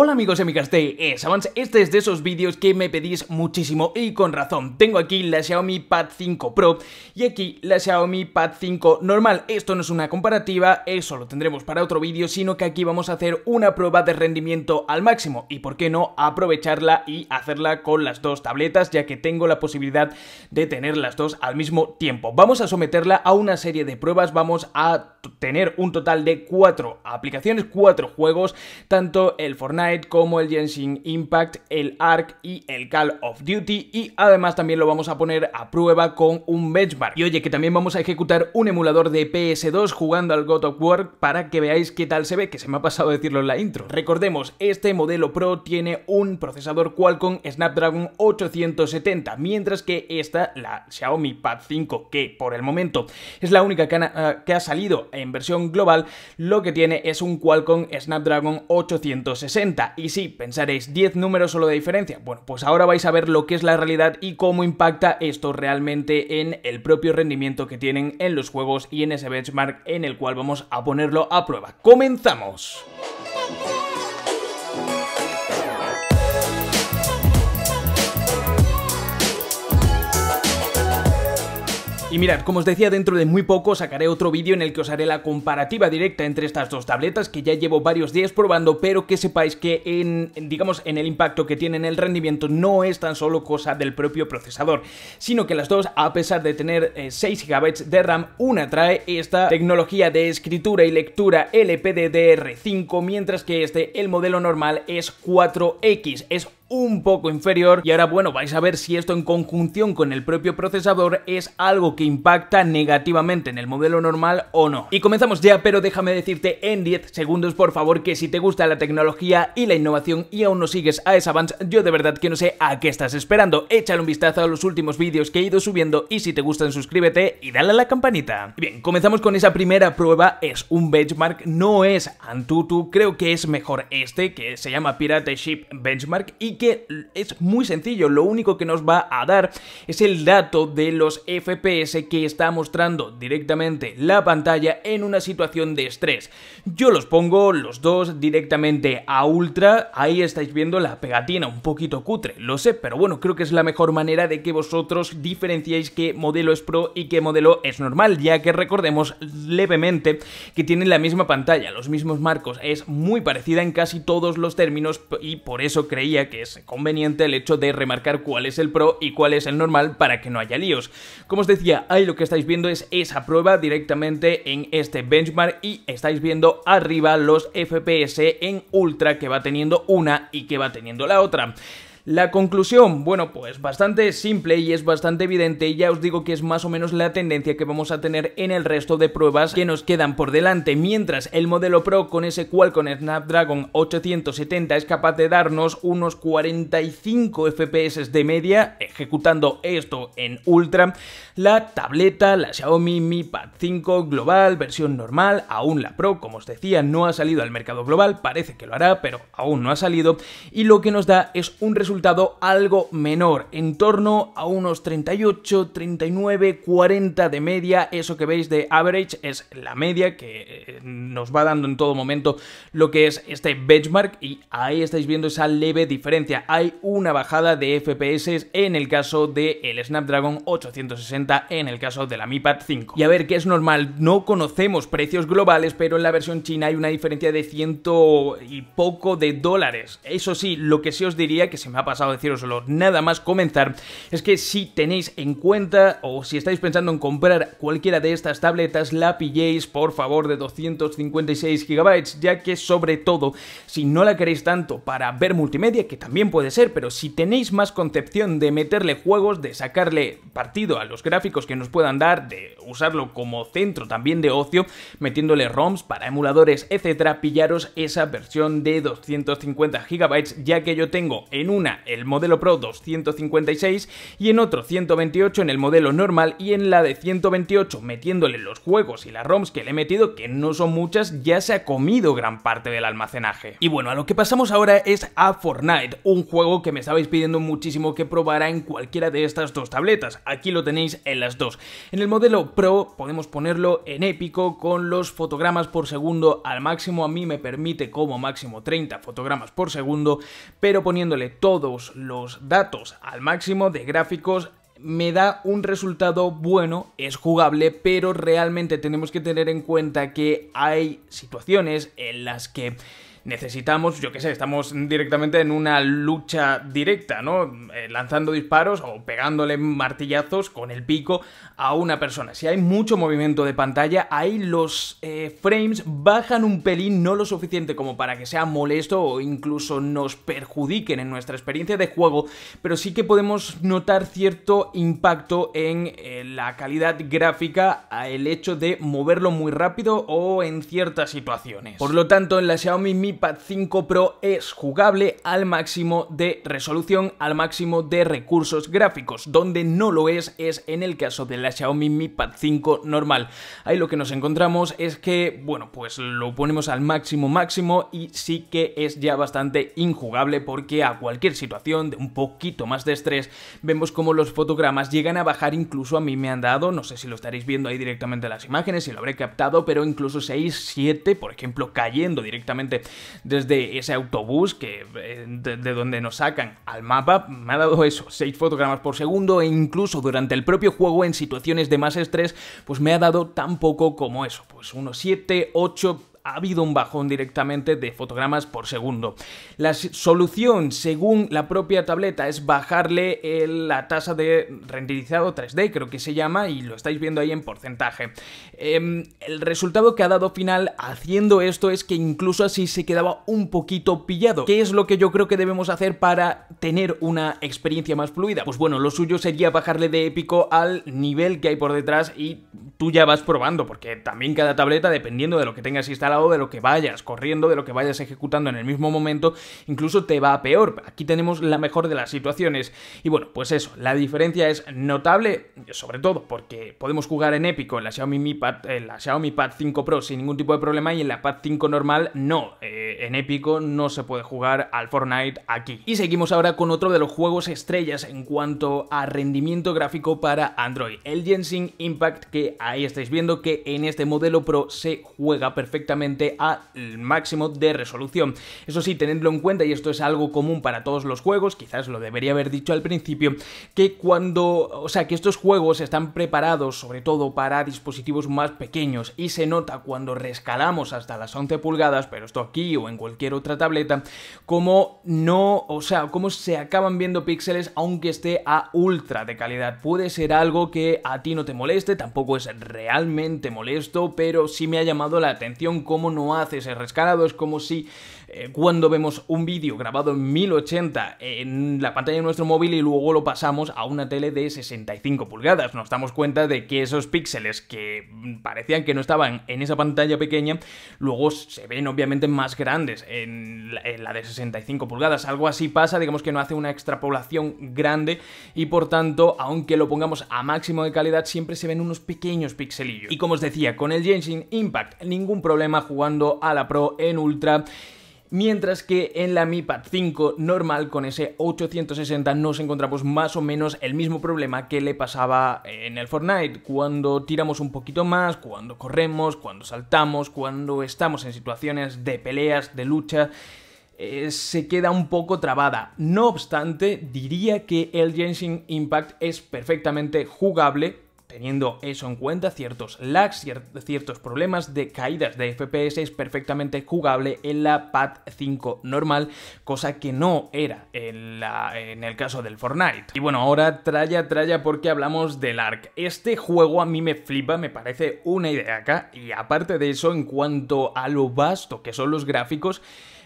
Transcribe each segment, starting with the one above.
Hola amigos y amigas de ESAVANCE, este es de esos vídeos que me pedís muchísimo y con razón. Tengo aquí la Xiaomi Pad 5 Pro y aquí la Xiaomi Pad 5 normal. Esto no es una comparativa, eso lo tendremos para otro vídeo, sino que aquí vamos a hacer una prueba de rendimiento al máximo y por qué no aprovecharla y hacerla con las dos tabletas, ya que tengo la posibilidad de tener las dos al mismo tiempo. Vamos a someterla a una serie de pruebas, vamos a tener un total de cuatro aplicaciones, cuatro juegos, tanto el Fortnite como el Genshin Impact, el Ark y el Call of Duty y además también lo vamos a poner a prueba con un benchmark. Y oye, que también vamos a ejecutar un emulador de PS2 jugando al God of War para que veáis qué tal se ve, que se me ha pasado decirlo en la intro. Recordemos, este modelo Pro tiene un procesador Qualcomm Snapdragon 870, mientras que esta, la Xiaomi Pad 5, que por el momento es la única ah, que ha salido en versión global, lo que tiene es un Qualcomm Snapdragon 860 y si, pensaréis, 10 números solo de diferencia. Bueno, pues ahora vais a ver lo que es la realidad y cómo impacta esto realmente en el propio rendimiento que tienen en los juegos y en ese benchmark en el cual vamos a ponerlo a prueba. ¡Comenzamos! Y mirad, como os decía, dentro de muy poco sacaré otro vídeo en el que os haré la comparativa directa entre estas dos tabletas que ya llevo varios días probando, pero que sepáis que en, digamos, en el impacto que tienen el rendimiento no es tan solo cosa del propio procesador, sino que las dos, a pesar de tener 6 eh, GB de RAM, una trae esta tecnología de escritura y lectura LPDDR5, mientras que este, el modelo normal, es 4X, es un poco inferior y ahora bueno vais a ver si esto en conjunción con el propio procesador es algo que impacta negativamente en el modelo normal o no. Y comenzamos ya pero déjame decirte en 10 segundos por favor que si te gusta la tecnología y la innovación y aún no sigues a esa avance yo de verdad que no sé a qué estás esperando, échale un vistazo a los últimos vídeos que he ido subiendo y si te gustan suscríbete y dale a la campanita. Bien, comenzamos con esa primera prueba, es un benchmark, no es Antutu, creo que es mejor este que se llama Pirate Ship Benchmark y que es muy sencillo, lo único que nos va a dar es el dato de los FPS que está mostrando directamente la pantalla en una situación de estrés. Yo los pongo los dos directamente a ultra, ahí estáis viendo la pegatina un poquito cutre, lo sé, pero bueno, creo que es la mejor manera de que vosotros diferenciéis qué modelo es pro y qué modelo es normal, ya que recordemos levemente que tienen la misma pantalla, los mismos marcos, es muy parecida en casi todos los términos y por eso creía que es conveniente el hecho de remarcar cuál es el pro y cuál es el normal para que no haya líos. Como os decía, ahí lo que estáis viendo es esa prueba directamente en este benchmark y estáis viendo arriba los FPS en ultra que va teniendo una y que va teniendo la otra. La conclusión, bueno, pues bastante simple y es bastante evidente, ya os digo que es más o menos la tendencia que vamos a tener en el resto de pruebas que nos quedan por delante, mientras el modelo Pro con ese Qualcomm Snapdragon 870 es capaz de darnos unos 45 FPS de media, ejecutando esto en Ultra, la tableta, la Xiaomi Mi Pad 5 global, versión normal, aún la Pro, como os decía, no ha salido al mercado global, parece que lo hará, pero aún no ha salido, y lo que nos da es un resultado algo menor, en torno a unos 38, 39, 40 de media, eso que veis de average es la media que eh, nos va dando en todo momento lo que es este benchmark y ahí estáis viendo esa leve diferencia, hay una bajada de FPS en el caso del el Snapdragon 860 en el caso de la Mi Pad 5. Y a ver, que es normal, no conocemos precios globales, pero en la versión china hay una diferencia de ciento y poco de dólares. Eso sí, lo que sí os diría que se me ha pasado deciroslo nada más comenzar, es que si tenéis en cuenta o si estáis pensando en comprar cualquiera de estas tabletas, la pilléis por favor de 256 GB, ya que sobre todo si no la queréis tanto para ver multimedia, que también puede ser, pero si tenéis más concepción de meterle juegos, de sacarle partido a los gráficos que nos puedan dar, de usarlo como centro también de ocio, metiéndole ROMs para emuladores, etcétera, pillaros esa versión de 250 GB, ya que yo tengo en una el modelo Pro 256 y en otro 128 en el modelo normal y en la de 128 metiéndole los juegos y las ROMs que le he metido, que no son muchas, ya se ha comido gran parte del almacenaje. Y bueno, a lo que pasamos ahora es a Fortnite, un juego que me estabais pidiendo muchísimo que probara en cualquiera de estas dos tabletas. Aquí lo tenéis en las dos. En el modelo Pro podemos ponerlo en épico con los fotogramas por segundo al máximo. A mí me permite como máximo 30 fotogramas por segundo, pero poniéndole todo todos los datos al máximo de gráficos me da un resultado bueno, es jugable, pero realmente tenemos que tener en cuenta que hay situaciones en las que necesitamos, yo qué sé, estamos directamente en una lucha directa, ¿no? Eh, lanzando disparos o pegándole martillazos con el pico a una persona. Si hay mucho movimiento de pantalla, ahí los eh, frames bajan un pelín, no lo suficiente como para que sea molesto o incluso nos perjudiquen en nuestra experiencia de juego, pero sí que podemos notar cierto impacto en eh, la calidad gráfica al hecho de moverlo muy rápido o en ciertas situaciones. Por lo tanto, en la Xiaomi Mi mi Pad 5 Pro es jugable al máximo de resolución, al máximo de recursos gráficos. Donde no lo es es en el caso de la Xiaomi Mi Pad 5 normal. Ahí lo que nos encontramos es que, bueno, pues lo ponemos al máximo máximo y sí que es ya bastante injugable porque a cualquier situación de un poquito más de estrés vemos como los fotogramas llegan a bajar, incluso a mí me han dado, no sé si lo estaréis viendo ahí directamente las imágenes, si lo habré captado, pero incluso 6, 7, por ejemplo, cayendo directamente desde ese autobús que eh, de, donde nos sacan al mapa, me ha dado eso, 6 fotogramas por segundo e incluso durante el propio juego en situaciones de más estrés, pues me ha dado tan poco como eso, pues unos 7, 8 ha habido un bajón directamente de fotogramas por segundo. La solución, según la propia tableta, es bajarle la tasa de renderizado 3D, creo que se llama, y lo estáis viendo ahí en porcentaje. Em, el resultado que ha dado final haciendo esto es que incluso así se quedaba un poquito pillado. ¿Qué es lo que yo creo que debemos hacer para tener una experiencia más fluida? Pues bueno, lo suyo sería bajarle de épico al nivel que hay por detrás y tú ya vas probando, porque también cada tableta, dependiendo de lo que tengas instalado, de lo que vayas corriendo, de lo que vayas ejecutando en el mismo momento, incluso te va peor. Aquí tenemos la mejor de las situaciones. Y bueno, pues eso, la diferencia es notable, sobre todo porque podemos jugar en épico en la Xiaomi Mi Pad, en eh, la Xiaomi Pad 5 Pro sin ningún tipo de problema y en la Pad 5 normal no. Eh, en épico no se puede jugar al Fortnite aquí. Y seguimos ahora con otro de los juegos estrellas en cuanto a rendimiento gráfico para Android, el Genshin Impact que ahí estáis viendo que en este modelo Pro se juega perfectamente al máximo de resolución. Eso sí, tenedlo en cuenta, y esto es algo común para todos los juegos, quizás lo debería haber dicho al principio, que cuando, o sea, que estos juegos están preparados sobre todo para dispositivos más pequeños y se nota cuando rescalamos hasta las 11 pulgadas, pero esto aquí o en cualquier otra tableta, como no, o sea, como se acaban viendo píxeles aunque esté a ultra de calidad. Puede ser algo que a ti no te moleste, tampoco es realmente molesto, pero sí me ha llamado la atención cómo no hace ese rescalado. Es como si eh, cuando vemos un vídeo grabado en 1080 en la pantalla de nuestro móvil y luego lo pasamos a una tele de 65 pulgadas. Nos damos cuenta de que esos píxeles que parecían que no estaban en esa pantalla pequeña, luego se ven obviamente más grandes en la, de 65 pulgadas. Algo así pasa, digamos que no hace una extrapolación grande y por tanto, aunque lo pongamos a máximo de calidad, siempre se ven unos pequeños pixelillos. Y como os decía, con el Genshin Impact, ningún problema jugando a la Pro en Ultra mientras que en la Mi Pad 5 normal con ese 860 nos encontramos más o menos el mismo problema que le pasaba en el Fortnite, cuando tiramos un poquito más, cuando corremos, cuando saltamos, cuando estamos en situaciones de peleas, de lucha, eh, se queda un poco trabada. No obstante, diría que el Genshin Impact es perfectamente jugable teniendo eso en cuenta, ciertos lags, ciertos problemas de caídas de FPS es perfectamente jugable en la Pad 5 normal, cosa que no era en, la, en el caso del Fortnite. Y bueno, ahora traya, traya porque hablamos del ARC. Este juego a mí me flipa, me parece una idea acá, y aparte de eso, en cuanto a lo vasto que son los gráficos,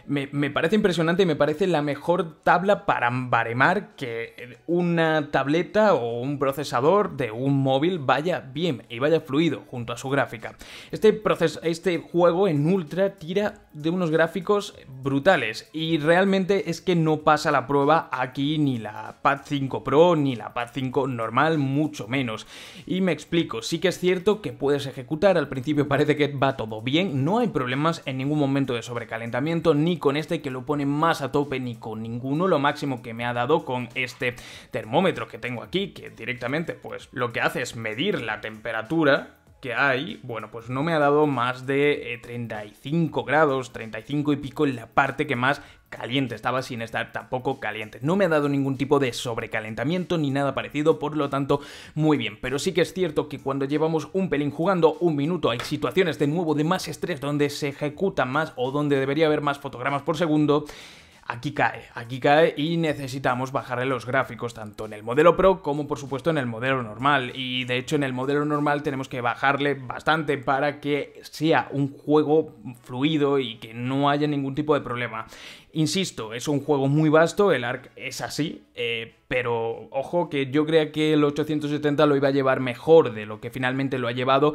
me, parece impresionante y me parece la mejor tabla para baremar que una tableta o un procesador de un móvil vaya bien y vaya fluido junto a su gráfica. Este, este juego en Ultra tira de unos gráficos brutales y realmente es que no pasa la prueba aquí ni la Pad 5 Pro ni la Pad 5 normal, mucho menos. Y me explico, sí que es cierto que puedes ejecutar, al principio parece que va todo bien, no hay problemas en ningún momento de sobrecalentamiento ni ni con este que lo pone más a tope ni con ninguno, lo máximo que me ha dado con este termómetro que tengo aquí, que directamente pues lo que hace es medir la temperatura que hay, bueno, pues no me ha dado más de 35 eh, grados, 35 y pico en la parte que más caliente estaba sin estar tampoco caliente. No me ha dado ningún tipo de sobrecalentamiento ni nada parecido, por lo tanto, muy bien. Pero sí que es cierto que cuando llevamos un pelín jugando un minuto hay situaciones de nuevo de más estrés donde se ejecuta más o donde debería haber más fotogramas por segundo aquí cae, aquí cae y necesitamos bajarle los gráficos tanto en el modelo Pro como por supuesto en el modelo normal y de hecho en el modelo normal tenemos que bajarle bastante para que sea un juego fluido y que no haya ningún tipo de problema. Insisto, es un juego muy vasto, el ARC es así, eh, pero ojo que yo crea que el 870 lo iba a llevar mejor de lo que finalmente lo ha llevado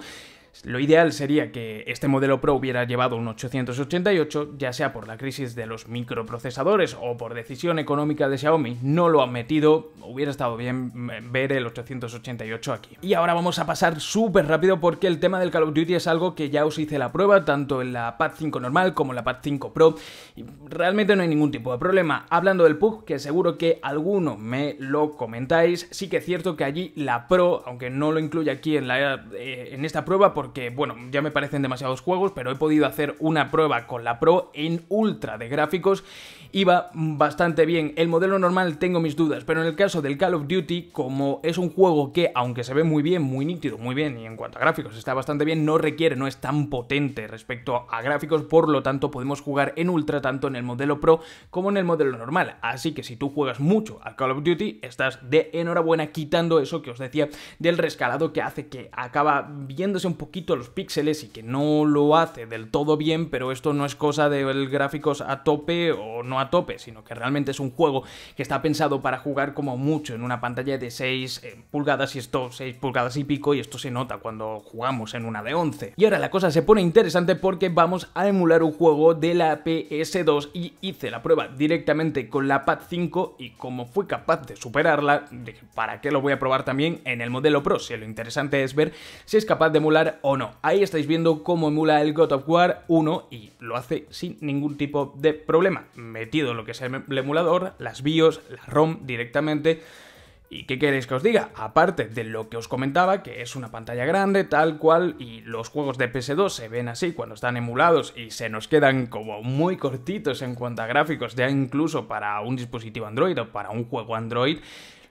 lo ideal sería que este modelo Pro hubiera llevado un 888, ya sea por la crisis de los microprocesadores o por decisión económica de Xiaomi, no lo han metido, hubiera estado bien mm, ver el 888 aquí. Y ahora vamos a pasar súper rápido porque el tema del Call of Duty es algo que ya os hice la prueba, tanto en la Pad 5 normal como en la Pad 5 Pro, y realmente no hay ningún tipo de problema. Hablando del PUG, que seguro que alguno me lo comentáis, sí que es cierto que allí la Pro, aunque no lo incluye aquí en, la, eh, en esta prueba, porque porque, bueno, ya me parecen demasiados juegos, pero he podido hacer una prueba con la Pro en ultra de gráficos iba bastante bien. El modelo normal tengo mis dudas, pero en el caso del Call of Duty, como es un juego que, aunque se ve muy bien, muy nítido, muy bien, y en cuanto a gráficos está bastante bien, no requiere, no es tan potente respecto a gráficos, por lo tanto podemos jugar en ultra tanto en el modelo Pro como en el modelo normal. Así que si tú juegas mucho al Call of Duty, estás de enhorabuena quitando eso que os decía del rescalado que hace que acaba viéndose un poquito los píxeles y que no lo hace del todo bien, pero esto no es cosa de gráficos a tope o no a tope, sino que realmente es un juego que está pensado para jugar como mucho en una pantalla de 6 eh, pulgadas y esto 6 pulgadas y pico y esto se nota cuando jugamos en una de 11. Y ahora la cosa se pone interesante porque vamos a emular un juego de la PS2 y hice la prueba directamente con la Pad 5 y como fui capaz de superarla, ¿para qué lo voy a probar también en el modelo Pro? Si lo interesante es ver si es capaz de emular o no. Ahí estáis viendo cómo emula el God of War 1 y lo hace sin ningún tipo de problema. Me lo que es em-, el emulador, las BIOS, la ROM directamente. ¿Y qué queréis que os diga? Aparte de lo que os comentaba, que es una pantalla grande, tal cual, y los juegos de PS2 se ven así cuando están emulados y se nos quedan como muy cortitos en cuanto a gráficos, ya incluso para un dispositivo Android o para un juego Android,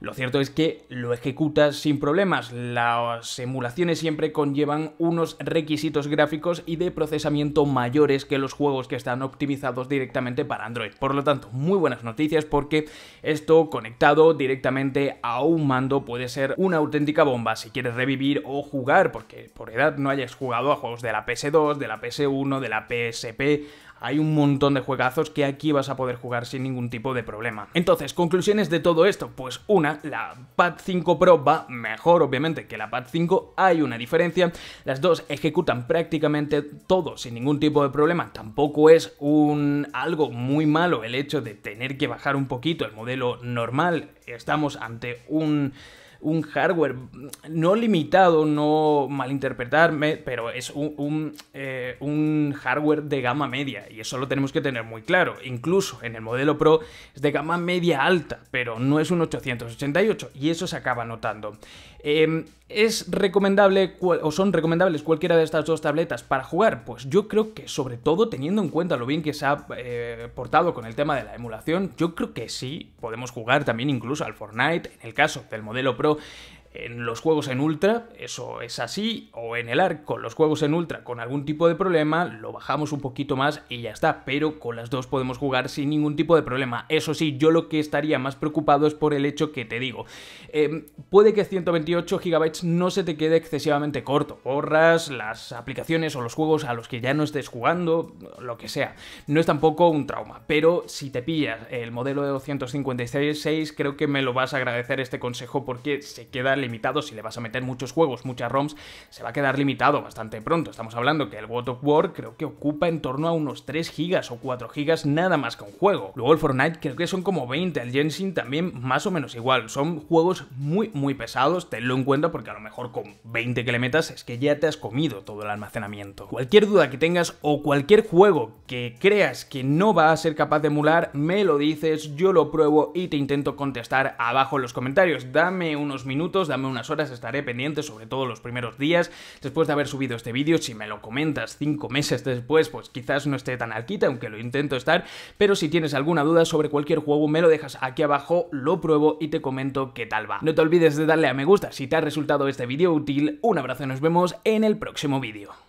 lo cierto es que lo ejecutas sin problemas. Las emulaciones siempre conllevan unos requisitos gráficos y de procesamiento mayores que los juegos que están optimizados directamente para Android. Por lo tanto, muy buenas noticias porque esto conectado directamente a un mando puede ser una auténtica bomba si quieres revivir o jugar porque por edad no hayas jugado a juegos de la PS2, de la PS1, de la PSP hay un montón de juegazos que aquí vas a poder jugar sin ningún tipo de problema. Entonces, conclusiones de todo esto, pues una, la Pad 5 Pro va mejor obviamente que la Pad 5, hay una diferencia, las dos ejecutan prácticamente todo sin ningún tipo de problema, tampoco es un algo muy malo el hecho de tener que bajar un poquito el modelo normal, estamos ante un un hardware no limitado, no malinterpretarme, pero es eh, un, hardware de gama media y eso lo tenemos que tener muy claro. Incluso en el modelo Pro es de gama media alta, pero no es un 888 y eso se acaba notando. Em, ¿Es recomendable o son recomendables cualquiera de estas dos tabletas para jugar? Pues yo creo que sobre todo teniendo en cuenta lo bien que se ha eh, portado con el tema de la emulación, yo creo que sí, podemos jugar también incluso al Fortnite, en el caso del modelo Pro Pro en los juegos en ultra, eso es así, o en el ARC con los juegos en ultra con algún tipo de problema, lo bajamos un poquito más y ya está, pero con las dos podemos jugar sin ningún tipo de problema. Eso sí, yo lo que estaría más preocupado es por el hecho que te digo, em, puede que 128 GB no se te quede excesivamente corto, borras las aplicaciones o los juegos a los que ya no estés jugando, lo que sea, no es tampoco un trauma, pero si te pillas el modelo de 256, creo que me lo vas a agradecer este consejo porque se queda limitado, si le vas a meter muchos juegos, muchas ROMs, se va a quedar limitado bastante pronto. Estamos hablando que el World of War creo que ocupa en torno a unos 3 GB o 4 GB nada más que un juego. Luego el Fortnite creo que son como 20, el Genshin también más o menos igual. Son juegos muy, muy pesados, tenlo en cuenta porque a lo mejor con 20 que le metas es que ya te has comido todo el almacenamiento. Cualquier duda que tengas o cualquier juego que creas que no va a ser capaz de emular, me lo dices, yo lo pruebo y te intento contestar abajo en los comentarios. Dame unos minutos, dame unas horas, estaré pendiente, sobre todo los primeros días. Después de haber subido este vídeo, si me lo comentas cinco meses después, pues quizás no esté tan al aunque lo intento estar, pero si tienes alguna duda sobre cualquier juego, me lo dejas aquí abajo, lo pruebo y te comento qué tal va. No te olvides de darle a me gusta si te ha resultado este vídeo útil, un abrazo nos vemos en el próximo vídeo.